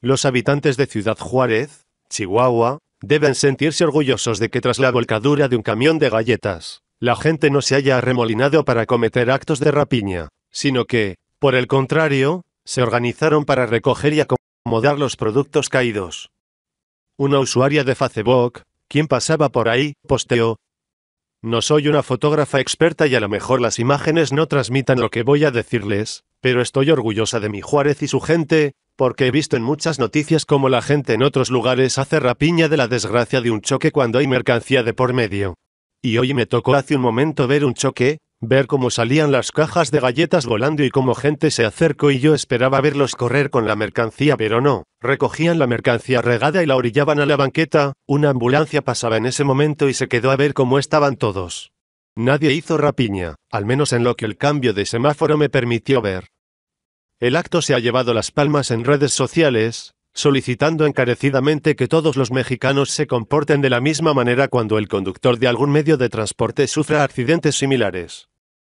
Los habitantes de Ciudad Juárez, Chihuahua, deben sentirse orgullosos de que tras la volcadura de un camión de galletas, la gente no se haya arremolinado para cometer actos de rapiña, sino que, por el contrario, se organizaron para recoger y acomodar los productos caídos. Una usuaria de Facebook, quien pasaba por ahí, posteó. No soy una fotógrafa experta y a lo mejor las imágenes no transmitan lo que voy a decirles, pero estoy orgullosa de mi Juárez y su gente, porque he visto en muchas noticias cómo la gente en otros lugares hace rapiña de la desgracia de un choque cuando hay mercancía de por medio. Y hoy me tocó hace un momento ver un choque, ver cómo salían las cajas de galletas volando y cómo gente se acercó y yo esperaba verlos correr con la mercancía, pero no, recogían la mercancía regada y la orillaban a la banqueta, una ambulancia pasaba en ese momento y se quedó a ver cómo estaban todos. Nadie hizo rapiña, al menos en lo que el cambio de semáforo me permitió ver. El acto se ha llevado las palmas en redes sociales, solicitando encarecidamente que todos los mexicanos se comporten de la misma manera cuando el conductor de algún medio de transporte sufra accidentes similares.